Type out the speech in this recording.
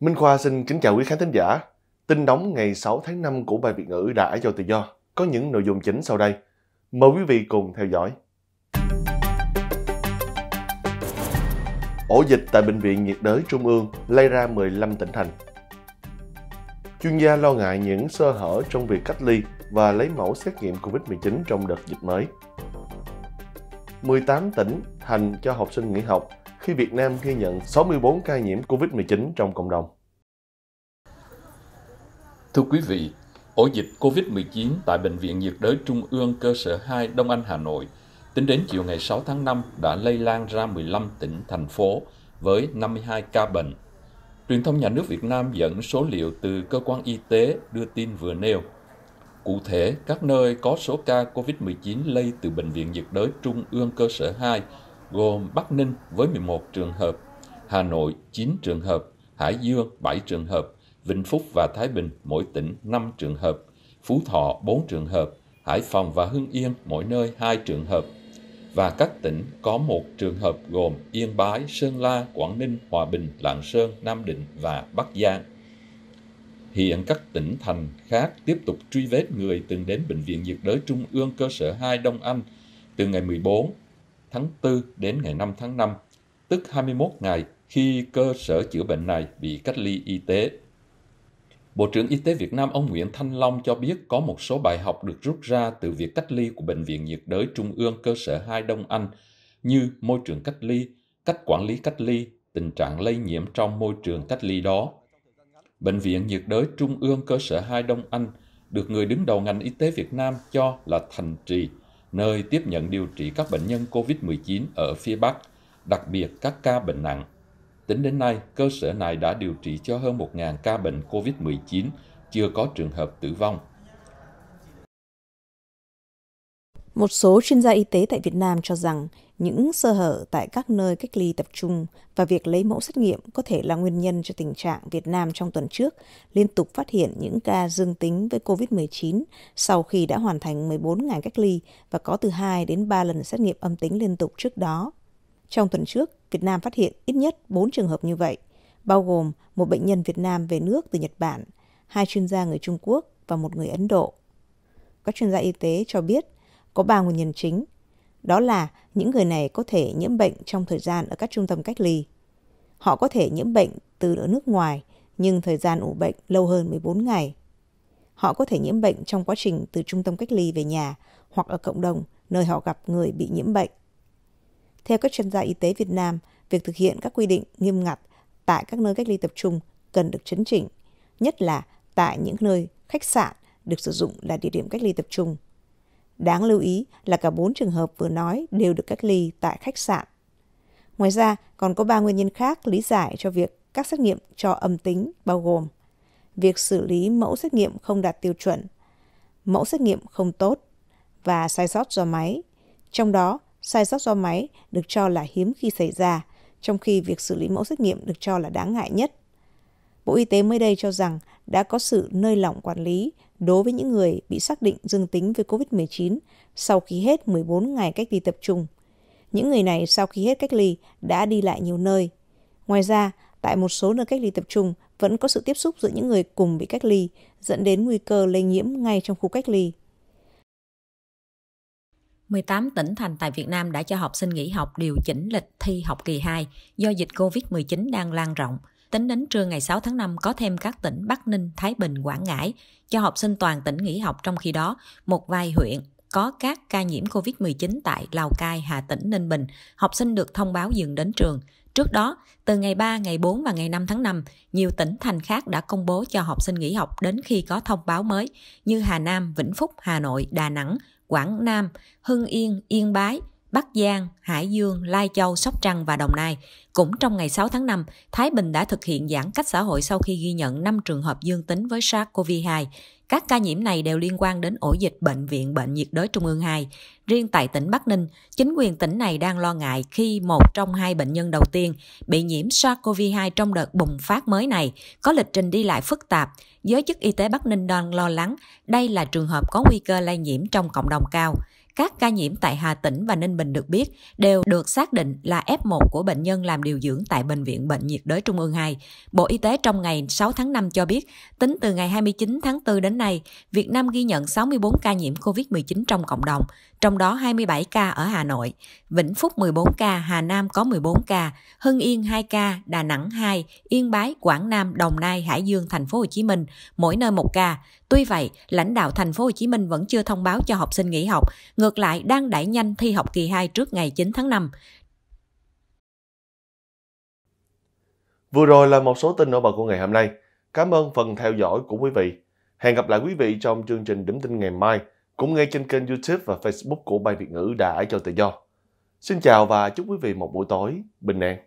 Minh Khoa xin kính chào quý khán thính giả. Tin nóng ngày 6 tháng 5 của bài Việt ngữ đã cho tự do có những nội dung chính sau đây. Mời quý vị cùng theo dõi. Ổ dịch tại Bệnh viện nhiệt đới Trung ương lây ra 15 tỉnh thành. Chuyên gia lo ngại những sơ hở trong việc cách ly và lấy mẫu xét nghiệm COVID-19 trong đợt dịch mới. 18 tỉnh thành cho học sinh nghỉ học khi Việt Nam ghi nhận 64 ca nhiễm COVID-19 trong cộng đồng. Thưa quý vị, ổ dịch COVID-19 tại Bệnh viện nhiệt đới Trung ương cơ sở 2 Đông Anh, Hà Nội tính đến chiều ngày 6 tháng 5 đã lây lan ra 15 tỉnh, thành phố với 52 ca bệnh. Truyền thông nhà nước Việt Nam dẫn số liệu từ cơ quan y tế đưa tin vừa nêu. Cụ thể, các nơi có số ca COVID-19 lây từ Bệnh viện nhiệt đới Trung ương cơ sở 2 gồm Bắc Ninh với 11 trường hợp, Hà Nội 9 trường hợp, Hải Dương 7 trường hợp, Vĩnh Phúc và Thái Bình mỗi tỉnh 5 trường hợp, Phú Thọ 4 trường hợp, Hải Phòng và Hưng Yên mỗi nơi 2 trường hợp và các tỉnh có một trường hợp gồm Yên Bái, Sơn La, Quảng Ninh, Hòa Bình, Lạng Sơn, Nam Định và Bắc Giang. Hiện các tỉnh thành khác tiếp tục truy vết người từng đến Bệnh viện nhiệt đới Trung ương cơ sở 2 Đông Anh từ ngày 14 tháng 4 đến ngày 5 tháng 5, tức 21 ngày khi cơ sở chữa bệnh này bị cách ly y tế. Bộ trưởng Y tế Việt Nam ông Nguyễn Thanh Long cho biết có một số bài học được rút ra từ việc cách ly của Bệnh viện nhiệt đới Trung ương cơ sở 2 Đông Anh như môi trường cách ly, cách quản lý cách ly, tình trạng lây nhiễm trong môi trường cách ly đó. Bệnh viện nhiệt đới Trung ương cơ sở 2 Đông Anh được người đứng đầu ngành y tế Việt Nam cho là thành trì nơi tiếp nhận điều trị các bệnh nhân COVID-19 ở phía Bắc, đặc biệt các ca bệnh nặng. Tính đến nay, cơ sở này đã điều trị cho hơn 1.000 ca bệnh COVID-19, chưa có trường hợp tử vong. Một số chuyên gia y tế tại Việt Nam cho rằng những sơ hở tại các nơi cách ly tập trung và việc lấy mẫu xét nghiệm có thể là nguyên nhân cho tình trạng Việt Nam trong tuần trước liên tục phát hiện những ca dương tính với COVID-19 sau khi đã hoàn thành 14 ngày cách ly và có từ 2 đến 3 lần xét nghiệm âm tính liên tục trước đó. Trong tuần trước, Việt Nam phát hiện ít nhất 4 trường hợp như vậy, bao gồm một bệnh nhân Việt Nam về nước từ Nhật Bản, hai chuyên gia người Trung Quốc và một người Ấn Độ. Các chuyên gia y tế cho biết có ba nguyên nhân chính. Đó là những người này có thể nhiễm bệnh trong thời gian ở các trung tâm cách ly. Họ có thể nhiễm bệnh từ ở nước ngoài nhưng thời gian ủ bệnh lâu hơn 14 ngày. Họ có thể nhiễm bệnh trong quá trình từ trung tâm cách ly về nhà hoặc ở cộng đồng nơi họ gặp người bị nhiễm bệnh. Theo các chuyên gia y tế Việt Nam, việc thực hiện các quy định nghiêm ngặt tại các nơi cách ly tập trung cần được chấn chỉnh, nhất là tại những nơi khách sạn được sử dụng là địa điểm cách ly tập trung. Đáng lưu ý là cả 4 trường hợp vừa nói đều được cách ly tại khách sạn. Ngoài ra, còn có 3 nguyên nhân khác lý giải cho việc các xét nghiệm cho âm tính bao gồm việc xử lý mẫu xét nghiệm không đạt tiêu chuẩn, mẫu xét nghiệm không tốt và sai sót do máy. Trong đó, sai sót do máy được cho là hiếm khi xảy ra, trong khi việc xử lý mẫu xét nghiệm được cho là đáng ngại nhất – Bộ Y tế mới đây cho rằng đã có sự nơi lỏng quản lý đối với những người bị xác định dương tính với COVID-19 sau khi hết 14 ngày cách ly tập trung. Những người này sau khi hết cách ly đã đi lại nhiều nơi. Ngoài ra, tại một số nơi cách ly tập trung vẫn có sự tiếp xúc giữa những người cùng bị cách ly, dẫn đến nguy cơ lây nhiễm ngay trong khu cách ly. 18 tỉnh thành tại Việt Nam đã cho học sinh nghỉ học điều chỉnh lịch thi học kỳ 2 do dịch COVID-19 đang lan rộng – Tính đến trưa ngày 6 tháng 5 có thêm các tỉnh Bắc Ninh, Thái Bình, Quảng Ngãi cho học sinh toàn tỉnh nghỉ học trong khi đó một vài huyện có các ca nhiễm COVID-19 tại Lào Cai, Hà Tĩnh, Ninh Bình, học sinh được thông báo dừng đến trường. Trước đó, từ ngày 3, ngày 4 và ngày 5 tháng 5, nhiều tỉnh thành khác đã công bố cho học sinh nghỉ học đến khi có thông báo mới như Hà Nam, Vĩnh Phúc, Hà Nội, Đà Nẵng, Quảng Nam, Hưng Yên, Yên Bái – Bắc Giang, Hải Dương, Lai Châu, Sóc Trăng và Đồng Nai. Cũng trong ngày 6 tháng 5, Thái Bình đã thực hiện giãn cách xã hội sau khi ghi nhận 5 trường hợp dương tính với SARS-CoV-2. Các ca nhiễm này đều liên quan đến ổ dịch Bệnh viện Bệnh nhiệt đới Trung ương 2. Riêng tại tỉnh Bắc Ninh, chính quyền tỉnh này đang lo ngại khi một trong hai bệnh nhân đầu tiên bị nhiễm SARS-CoV-2 trong đợt bùng phát mới này, có lịch trình đi lại phức tạp. Giới chức y tế Bắc Ninh đang lo lắng đây là trường hợp có nguy cơ lây nhiễm trong cộng đồng cao. Các ca nhiễm tại Hà Tĩnh và Ninh Bình được biết đều được xác định là F1 của bệnh nhân làm điều dưỡng tại Bệnh viện Bệnh nhiệt đới Trung ương 2. Bộ Y tế trong ngày 6 tháng 5 cho biết, tính từ ngày 29 tháng 4 đến nay, Việt Nam ghi nhận 64 ca nhiễm COVID-19 trong cộng đồng, trong đó 27 ca ở Hà Nội, Vĩnh Phúc 14 ca, Hà Nam có 14 ca, Hưng Yên 2 ca, Đà Nẵng 2, Yên Bái, Quảng Nam, Đồng Nai, Hải Dương, Thành phố Hồ Chí Minh, mỗi nơi một ca. Tuy vậy, lãnh đạo Thành phố Hồ Chí Minh vẫn chưa thông báo cho học sinh nghỉ học. Người ngược lại đang đẩy nhanh thi học kỳ 2 trước ngày 9 tháng 5. Vừa rồi là một số tin nổi bật của ngày hôm nay. Cảm ơn phần theo dõi của quý vị. Hẹn gặp lại quý vị trong chương trình Điểm tin ngày mai, cũng ngay trên kênh YouTube và Facebook của Ban Việt ngữ đại cho tự do. Xin chào và chúc quý vị một buổi tối bình an.